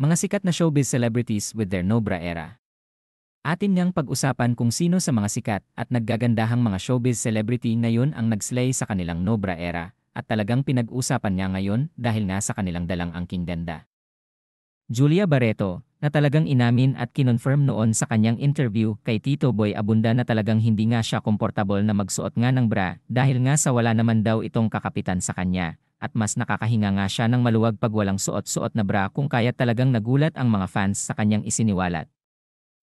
Mga sikat na showbiz celebrities with their no-bra era. Atin ngang pag-usapan kung sino sa mga sikat at naggagandahang mga showbiz celebrity ngayon ang nagslay sa kanilang no-bra era at talagang pinag-usapan niya ngayon dahil nasa kanilang dalang ang King Julia Barreto, na talagang inamin at kinonfirm noon sa kanyang interview kay Tito Boy Abunda na talagang hindi nga siya komportable na magsuot nga ng bra dahil nga sa wala naman daw itong kakapitan sa kanya at mas nakakahinga nga siya ng maluwag pag walang suot-suot na bra kung kaya talagang nagulat ang mga fans sa kanyang isiniwalat.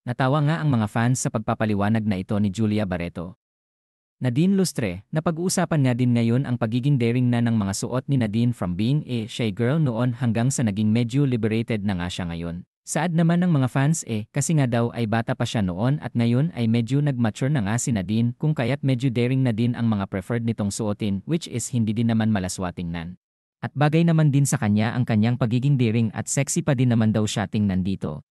Natawa nga ang mga fans sa pagpapaliwanag na ito ni Julia Barreto. Nadine Lustre, napag-uusapan nga din ngayon ang pagiging daring na ng mga suot ni Nadine from being a shy girl noon hanggang sa naging medyo liberated na nga siya ngayon. Sad naman ng mga fans eh, kasi nga daw ay bata pa siya noon at ngayon ay medyo nag-mature na nga si Nadine kung kaya't medyo daring na din ang mga preferred nitong suotin which is hindi din naman malaswatingnan. At bagay naman din sa kanya ang kanyang pagiging daring at sexy pa din naman daw siya tingnan dito.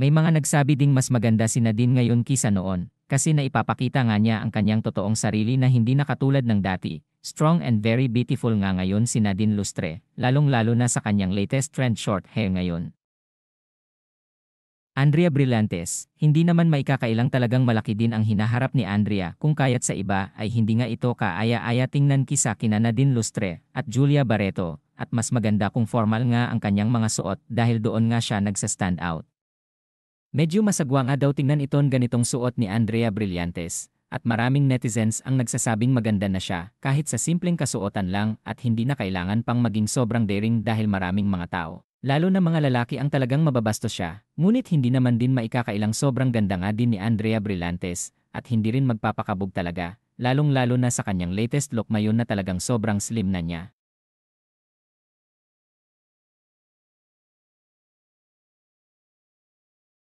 May mga nagsabi ding mas maganda si Nadine ngayon kisa noon, kasi naipapakita nga niya ang kanyang totoong sarili na hindi nakatulad ng dati. Strong and very beautiful nga ngayon si Nadine Lustre, lalong-lalo na sa kanyang latest trend short hair ngayon. Andrea Brillantes, hindi naman may talagang malaki din ang hinaharap ni Andrea kung kaya't sa iba ay hindi nga ito kaaya-aya tingnan kisa kina Nadine Lustre at Julia Barreto at mas maganda kung formal nga ang kanyang mga suot dahil doon nga siya nagsa-stand out. Medyo masagwa nga daw tingnan iton ganitong suot ni Andrea Brillantes at maraming netizens ang nagsasabing maganda na siya kahit sa simpleng kasuotan lang at hindi na kailangan pang maging sobrang daring dahil maraming mga tao Lalo na mga lalaki ang talagang mababastos siya, ngunit hindi naman din maikakailang sobrang ganda nga din ni Andrea Brillantes, at hindi rin magpapakabog talaga, lalong-lalo na sa kanyang latest look mayon na talagang sobrang slim na niya.